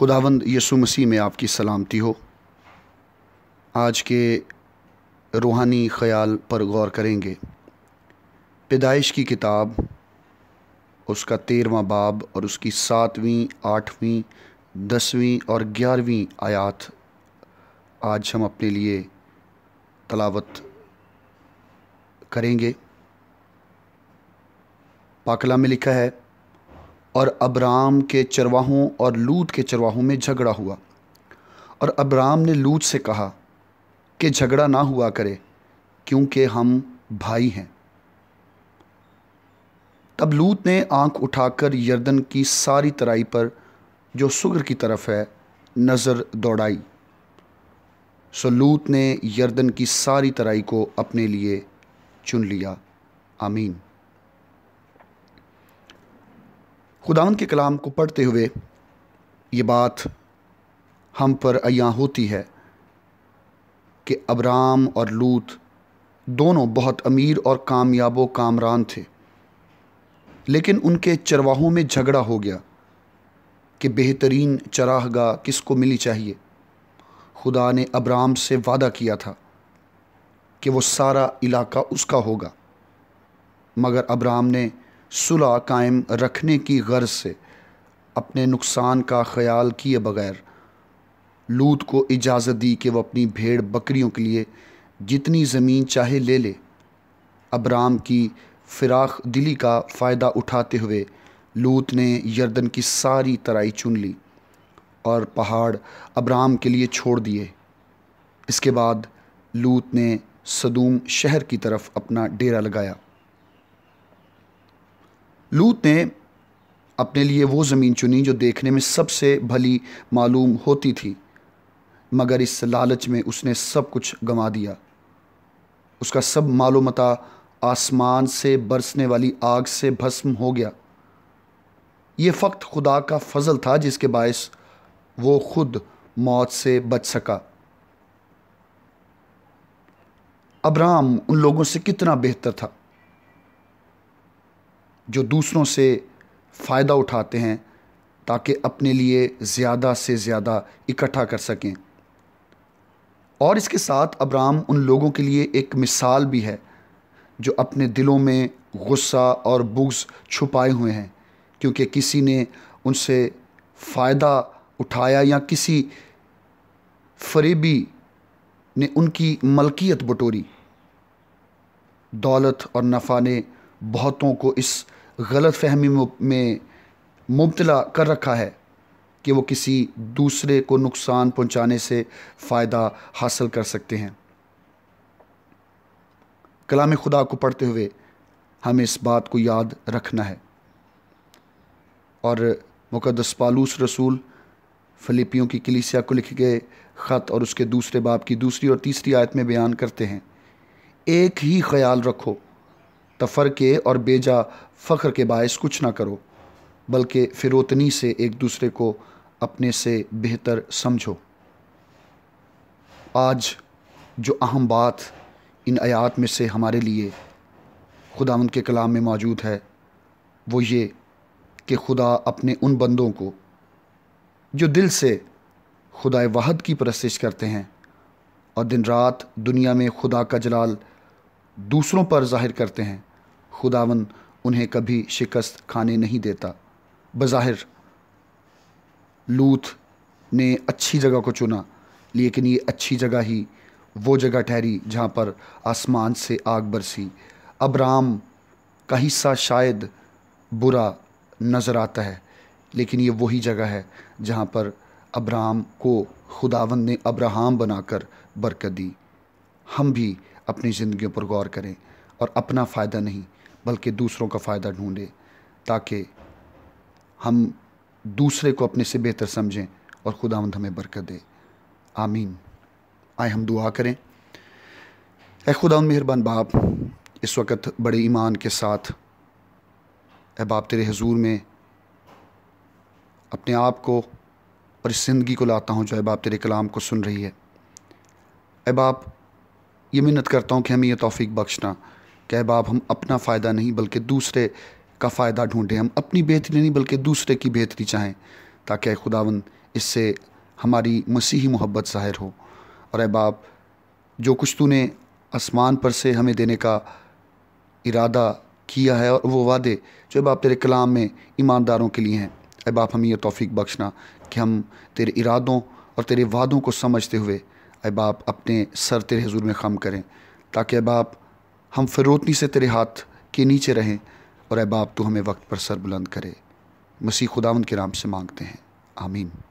खुदावंद यसु मसीह में आपकी सलामती हो आज के रूहानी ख्याल पर गौर करेंगे पैदाइश की किताब उसका तेरवा बाब और उसकी सातवीं आठवीं दसवीं और ग्यारहवीं आयात आज हम अपने लिए तलावत करेंगे पाकला में लिखा है और अब्राम के चरवाहों और लूत के चरवाहों में झगड़ा हुआ और अब्राम ने लूत से कहा कि झगड़ा ना हुआ करे क्योंकि हम भाई हैं तब लूत ने आंख उठाकर यर्दन की सारी तराई पर जो सुगर की तरफ है नज़र दौड़ाई सो लूत ने यर्दन की सारी तराई को अपने लिए चुन लिया आमीन खुदावन के कलाम को पढ़ते हुए ये बात हम पर अया होती है कि अबराम और लूत दोनों बहुत अमीर और कामयाब व कामरान थे लेकिन उनके चरवाहों में झगड़ा हो गया कि बेहतरीन चराहगा किसको मिली चाहिए खुदा ने अबराम से वादा किया था कि वो सारा इलाका उसका होगा मगर अबराम ने सुलह कायम रखने की गर्ज से अपने नुकसान का ख्याल किए बगैर लूत को इजाज़त दी कि वह अपनी भेड़ बकरियों के लिए जितनी ज़मीन चाहे ले ले अब्राम की फिराख दिली का फ़ायदा उठाते हुए लूत ने यर्दन की सारी तराई चुन ली और पहाड़ अब्राम के लिए छोड़ दिए इसके बाद लूत ने सदूम शहर की तरफ अपना डेरा लगाया लूत ने अपने लिए वो ज़मीन चुनी जो देखने में सबसे भली मालूम होती थी मगर इस लालच में उसने सब कुछ गंवा दिया उसका सब मालूमता आसमान से बरसने वाली आग से भस्म हो गया ये फ़क्त खुदा का फजल था जिसके बायस वो खुद मौत से बच सका अब्राहम उन लोगों से कितना बेहतर था जो दूसरों से फ़ायदा उठाते हैं ताकि अपने लिए ज़्यादा से ज़्यादा इकट्ठा कर सकें और इसके साथ अब्राम उन लोगों के लिए एक मिसाल भी है जो अपने दिलों में गुस्सा और बुग्स छुपाए हुए हैं क्योंकि किसी ने उनसे फ़ायदा उठाया या किसी फरेबी ने उनकी मलकियत बटोरी दौलत और नफ़ा ने बहुतों को इस गलत फहमी में मुबतला कर रखा है कि वो किसी दूसरे को नुकसान पहुंचाने से फ़ायदा हासिल कर सकते हैं कलाम खुदा को पढ़ते हुए हमें इस बात को याद रखना है और मुकदस पालूस रसूल फ़लिपियों की कलीसिया को लिखे गए ख़त और उसके दूसरे बाप की दूसरी और तीसरी आयत में बयान करते हैं एक ही ख्याल रखो तफ़र के और बेजा फ़ख्र के बायस कुछ ना करो बल्कि फिरोतनी से एक दूसरे को अपने से बेहतर समझो आज जो अहम बात इन आयात में से हमारे लिए खुदा उनके कलाम में मौजूद है वो ये कि खुदा अपने उन बंदों को जो दिल से खुदा वहद की परस्तिश करते हैं और दिन रात दुनिया में खुदा का जलाल दूसरों पर जाहिर करते हैं खुदावन उन्हें कभी शिकस्त खाने नहीं देता बज़ाहिर लूथ ने अच्छी जगह को चुना लेकिन ये अच्छी जगह ही वो जगह ठहरी जहाँ पर आसमान से आग बरसी राम का हिस्सा शायद बुरा नज़र आता है लेकिन ये वही जगह है जहाँ पर अब्राम को खुदावन ने अब्राहम बनाकर बरकत दी हम भी अपनी ज़िंदगियों पर गौर करें और अपना फ़ायदा नहीं बल्कि दूसरों का फ़ायदा ढूंढे ताकि हम दूसरे को अपने से बेहतर समझें और खुदावंद हमें बरकत दे आमीन आए हम दुआ करें ए खुदा मेहरबान बाप इस वक्त बड़े ईमान के साथ ए बाप तेरे हजूर में अपने आप को और इस ज़िंदगी को लाता हूँ जो ए बाप तेरे कलाम को सुन रही है ए बाप ये मिन्नत करता हूँ कि हमें यह तोफ़ी बख्शना क्या बाब हम अपना फ़ायदा नहीं बल्कि दूसरे का फ़ायदा ढूंढें हम अपनी बेहतरी नहीं बल्कि दूसरे की बेहतरी चाहें ताकि खुदावन इससे हमारी मसीही मोहब्बत ज़ाहिर हो और अहबाब जो कुछ तूने आसमान पर से हमें देने का इरादा किया है और वो वादे जो बाप तेरे कलाम में ईमानदारों के लिए हैं अब आप हमें यह तोफ़ी बख्शना कि हम तेरे इरादों और तेरे वादों को समझते हुए ए अपने सर तेरे हजूर में खम करें ताकि बाप हम फरोतनी से तेरे हाथ के नीचे रहें और अहबाब बाप तो हमें वक्त पर सर बुलंद करे मसीह खुदावंद के नाम से मांगते हैं आमीन